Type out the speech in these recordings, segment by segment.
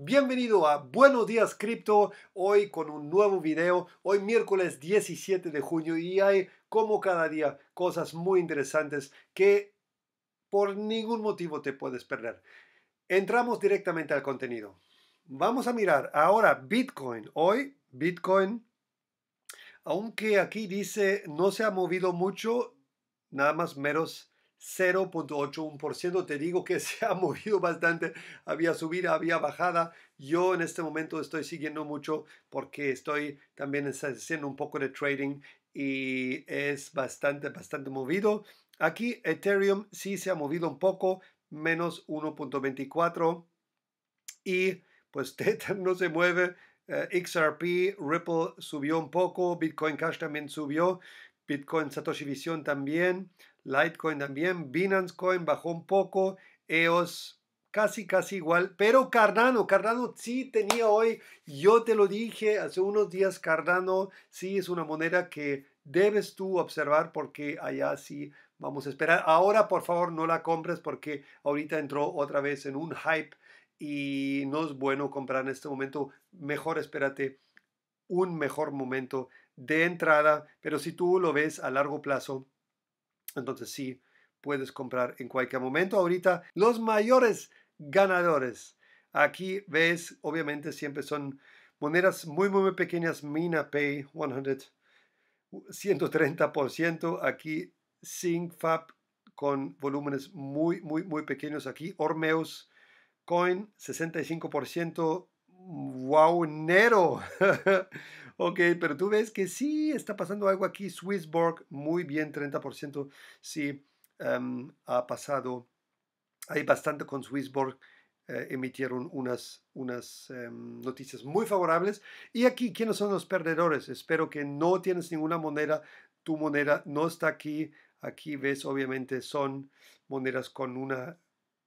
Bienvenido a Buenos Días Cripto, hoy con un nuevo video, hoy miércoles 17 de junio y hay como cada día cosas muy interesantes que por ningún motivo te puedes perder. Entramos directamente al contenido. Vamos a mirar ahora Bitcoin. Hoy Bitcoin, aunque aquí dice no se ha movido mucho, nada más meros 0.81%. Te digo que se ha movido bastante. Había subida, había bajada. Yo en este momento estoy siguiendo mucho porque estoy también haciendo un poco de trading y es bastante, bastante movido. Aquí Ethereum sí se ha movido un poco, menos 1.24. Y pues Tether no se mueve. Eh, XRP, Ripple subió un poco, Bitcoin Cash también subió, Bitcoin Satoshi Vision también. Litecoin también, Binance Coin bajó un poco, EOS casi, casi igual, pero Cardano, Cardano sí tenía hoy, yo te lo dije hace unos días, Cardano sí es una moneda que debes tú observar porque allá sí vamos a esperar. Ahora, por favor, no la compres porque ahorita entró otra vez en un hype y no es bueno comprar en este momento. Mejor espérate un mejor momento de entrada, pero si tú lo ves a largo plazo, entonces sí, puedes comprar en cualquier momento. Ahorita los mayores ganadores. Aquí ves, obviamente siempre son monedas muy, muy, pequeñas. Mina Pay 100, 130%. Aquí SyncFab con volúmenes muy, muy, muy pequeños. Aquí Ormeus Coin 65%. Wow, Nero Ok, pero tú ves que sí está pasando algo aquí. Swissborg, muy bien, 30%. Sí, em, ha pasado. Hay bastante con Swissborg. Eh, emitieron unas, unas em, noticias muy favorables. Y aquí, ¿quiénes son los perdedores? Espero que no tienes ninguna moneda. Tu moneda no está aquí. Aquí ves, obviamente, son monedas con, una,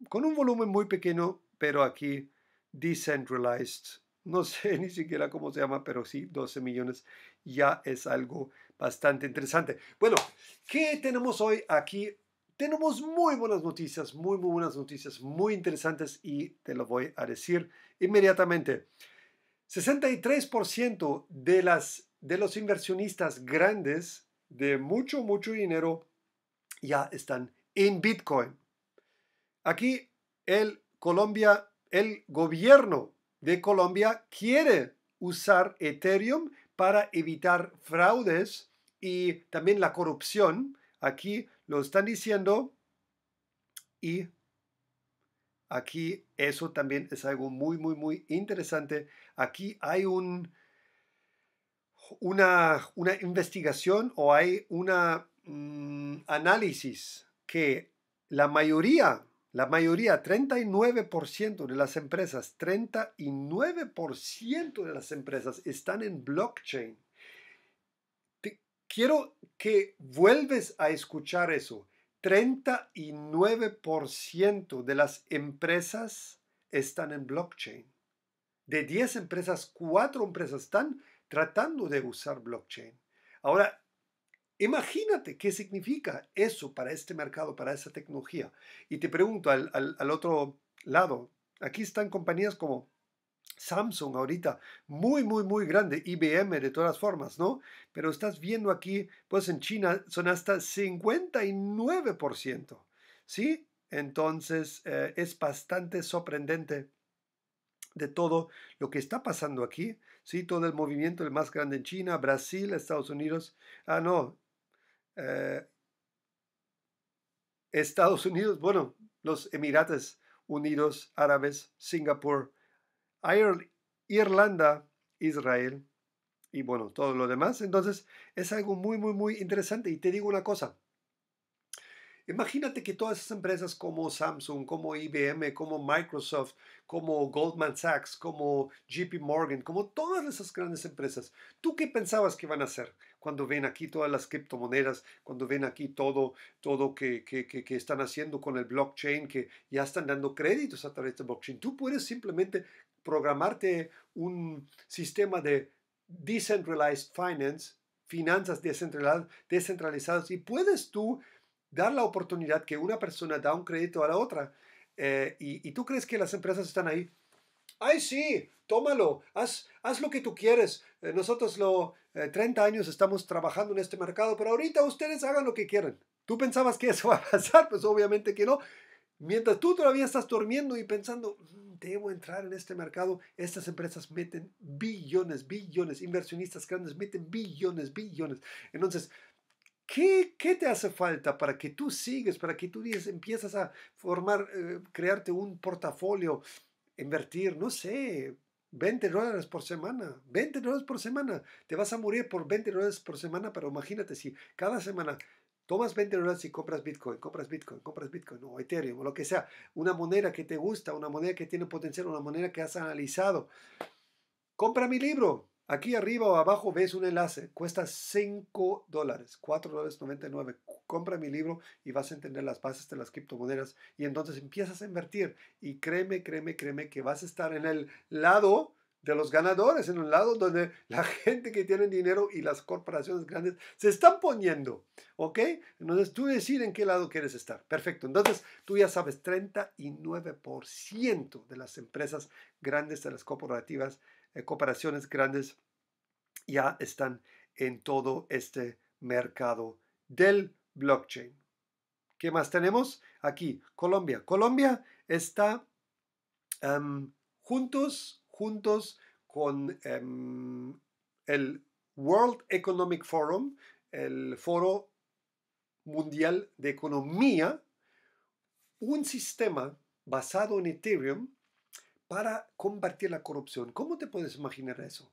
con un volumen muy pequeño, pero aquí decentralized no sé ni siquiera cómo se llama, pero sí, 12 millones ya es algo bastante interesante. Bueno, ¿qué tenemos hoy aquí? Tenemos muy buenas noticias, muy, muy buenas noticias, muy interesantes y te lo voy a decir inmediatamente. 63% de, las, de los inversionistas grandes de mucho, mucho dinero ya están en Bitcoin. Aquí el Colombia, el gobierno de Colombia quiere usar Ethereum para evitar fraudes y también la corrupción. Aquí lo están diciendo y aquí eso también es algo muy, muy, muy interesante. Aquí hay un, una, investigación o hay un mm, análisis que la mayoría la mayoría, 39% de las empresas, 39% de las empresas están en blockchain. quiero que vuelves a escuchar eso. 39% de las empresas están en blockchain. De 10 empresas, 4 empresas están tratando de usar blockchain. Ahora, Imagínate qué significa eso para este mercado, para esa tecnología. Y te pregunto al, otro lado, aquí están compañías como Samsung ahorita, muy, muy, muy grande, IBM de todas formas, ¿no? Pero estás viendo aquí, pues en China son hasta 59%, ¿sí? Entonces eh, es bastante sorprendente de todo lo que está pasando aquí, ¿sí? Todo el movimiento, el más grande en China, Brasil, Estados Unidos. Ah, no, eh, Estados Unidos, bueno, los Emiratos Unidos Árabes, Singapur, Irlanda, Israel y bueno, todo lo demás. Entonces es algo muy, muy, muy interesante. Y te digo una cosa, Imagínate que todas esas empresas como Samsung, como IBM, como Microsoft, como Goldman Sachs, como JP Morgan, como todas esas grandes empresas, ¿tú qué pensabas que van a hacer cuando ven aquí todas las criptomonedas, cuando ven aquí todo, todo que, que, que, están haciendo con el blockchain, que ya están dando créditos a través de blockchain? Tú puedes simplemente programarte un sistema de decentralized finance, finanzas descentralizadas y puedes tú dar la oportunidad que una persona da un crédito a la otra. Eh, y, tú crees que las empresas están ahí. ¡Ay, sí! Tómalo, haz, haz lo que tú quieres. Eh, nosotros lo 30 eh, años estamos trabajando en este mercado, pero ahorita ustedes hagan lo que quieran. ¿Tú pensabas que eso va a pasar? Pues obviamente que no. Mientras tú todavía estás durmiendo y pensando, mm, debo entrar en este mercado, estas empresas meten billones, billones, inversionistas grandes meten billones, billones. Entonces, ¿Qué, te hace falta para que tú sigues, para que tú empiezas a formar, eh, crearte un portafolio, invertir, no sé, 20 dólares por semana, 20 dólares por semana. Te vas a morir por 20 dólares por semana, pero imagínate si cada semana tomas 20 dólares y compras Bitcoin, compras Bitcoin, compras Bitcoin, o Ethereum, o lo que sea, una moneda que te gusta, una moneda que tiene potencial, una moneda que has analizado. Compra mi libro, Aquí arriba o abajo ves un enlace, cuesta 5 dólares, 4 dólares 99. Compra mi libro y vas a entender las bases de las criptomonedas y entonces empiezas a invertir. Y créeme, créeme, créeme que vas a estar en el lado de los ganadores, en el lado donde la gente que tiene dinero y las corporaciones grandes se están poniendo, ¿ok? Entonces tú decides en qué lado quieres estar. Perfecto, entonces tú ya sabes, 39% de las empresas grandes, de las corporativas, eh, cooperaciones grandes ya están en todo este mercado del blockchain. ¿Qué más tenemos? Aquí, Colombia. Colombia está em, juntos, juntos con em, el World Economic Forum, el Foro Mundial de Economía, un sistema basado en Ethereum para combatir la corrupción. ¿Cómo te puedes imaginar eso?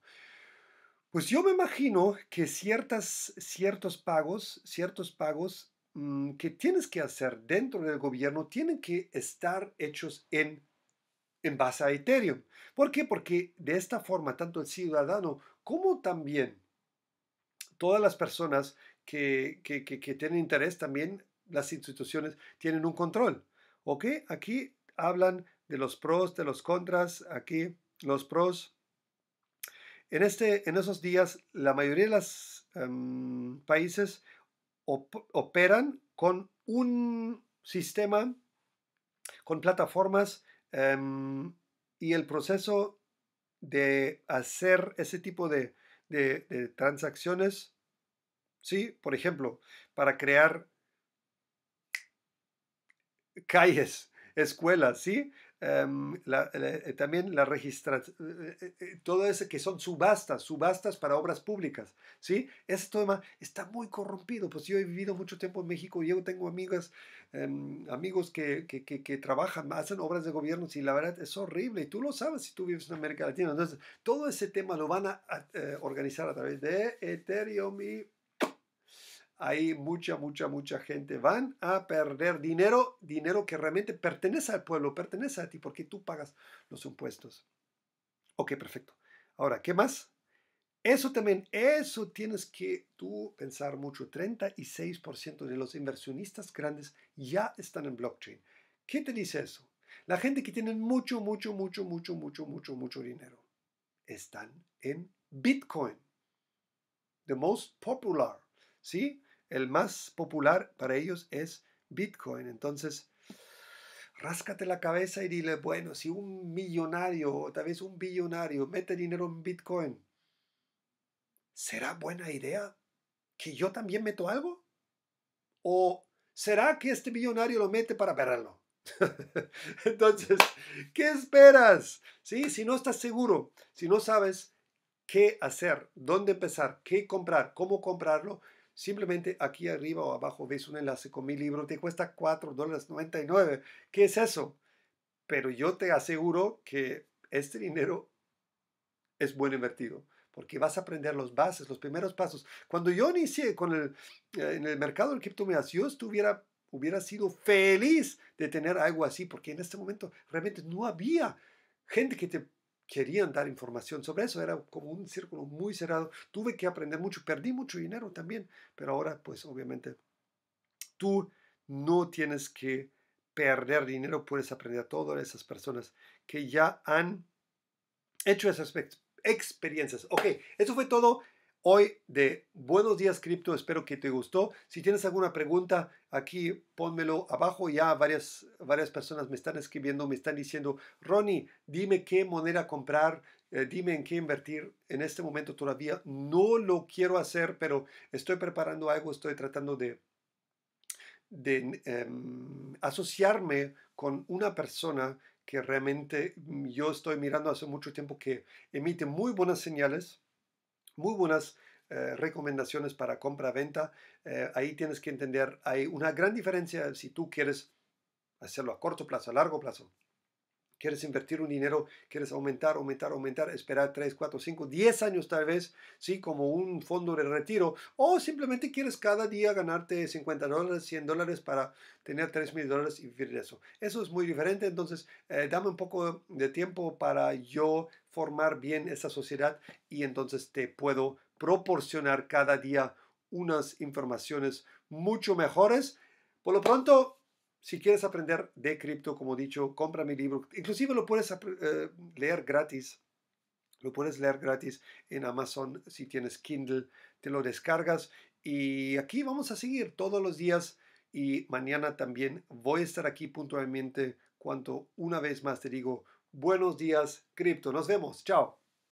Pues yo me imagino que ciertas, ciertos pagos, ciertos pagos mm, que tienes que hacer dentro del gobierno tienen que estar hechos en, en base a Ethereum. ¿Por qué? Porque de esta forma tanto el ciudadano como también todas las personas que, que tienen interés también las instituciones tienen un control. ¿Ok? Aquí hablan de los pros, de los contras, aquí los pros. En, este, en esos días, la mayoría de los em, países operan con un sistema, con plataformas em, y el proceso de hacer ese tipo de transacciones, ¿sí? Por ejemplo, para crear calles, escuelas, ¿sí? Em, eh, también la registración, eh, eh, todo eso que son subastas, subastas para obras públicas, ¿sí? ese tema está muy corrompido, pues yo he vivido mucho tiempo en México, yo tengo amigas, em, amigos que, que, que, trabajan, hacen obras de gobierno, y la verdad es horrible, y tú lo sabes si tú vives en América Latina, entonces todo ese tema lo van a, a organizar a través de Ethereum y Ahí mucha, mucha, mucha gente van a perder dinero, dinero que realmente pertenece al pueblo, pertenece a ti, porque tú pagas los impuestos. Ok, perfecto. Ahora, ¿qué más? Eso también, eso tienes que tú pensar mucho. 36% de los inversionistas grandes ya están en blockchain. ¿Qué te dice eso? La gente que tiene mucho, mucho, mucho, mucho, mucho, mucho, mucho dinero están en Bitcoin, the most popular, ¿sí? El más popular para ellos es Bitcoin. Entonces, ráscate la cabeza y dile, bueno, si un millonario o tal vez un billonario mete dinero en Bitcoin, ¿será buena idea que yo también meto algo? ¿O será que este millonario lo mete para perderlo? Entonces, ¿qué esperas? ¿Sí? Si no estás seguro, si no sabes qué hacer, dónde empezar, qué comprar, cómo comprarlo, Simplemente aquí arriba o abajo ves un enlace con mi libro, te cuesta 4 dólares 99. ¿Qué es eso? Pero yo te aseguro que este dinero es buen invertido porque vas a aprender los bases, los primeros pasos. Cuando yo inicié con el, eh, en el mercado de criptomonedas, yo estuviera, hubiera sido feliz de tener algo así, porque en este momento realmente no había gente que te querían dar información sobre eso, era como un círculo muy cerrado. Tuve que aprender mucho, perdí mucho dinero también, pero ahora pues obviamente tú no tienes que perder dinero, puedes aprender a todas esas personas que ya han hecho esas experiencias. Ok, eso fue todo hoy de Buenos Días Cripto. Espero que te gustó. Si tienes alguna pregunta, aquí pónmelo abajo. Ya varias, varias personas me están escribiendo, me están diciendo, Ronnie, dime qué moneda comprar, eh, dime en qué invertir. En este momento todavía no lo quiero hacer, pero estoy preparando algo, estoy tratando de, de em, asociarme con una persona que realmente mm, yo estoy mirando hace mucho tiempo que emite muy buenas señales muy buenas eh, recomendaciones para compra-venta. Eh, ahí tienes que entender, hay una gran diferencia si tú quieres hacerlo a corto plazo, a largo plazo quieres invertir un dinero, quieres aumentar, aumentar, aumentar, esperar 3, 4, 5, 10 años tal vez, ¿sí? como un fondo de retiro, o simplemente quieres cada día ganarte 50 dólares, 100 dólares para tener 3 mil dólares y vivir eso. Eso es muy diferente, entonces eh, dame un poco de tiempo para yo formar bien esa sociedad y entonces te puedo proporcionar cada día unas informaciones mucho mejores. Por lo pronto, si quieres aprender de cripto, como dicho, compra mi libro. Inclusive lo puedes eh, leer gratis. Lo puedes leer gratis en Amazon si tienes Kindle. Te lo descargas. Y aquí vamos a seguir todos los días. Y mañana también voy a estar aquí puntualmente Cuanto una vez más te digo buenos días cripto. Nos vemos. Chao.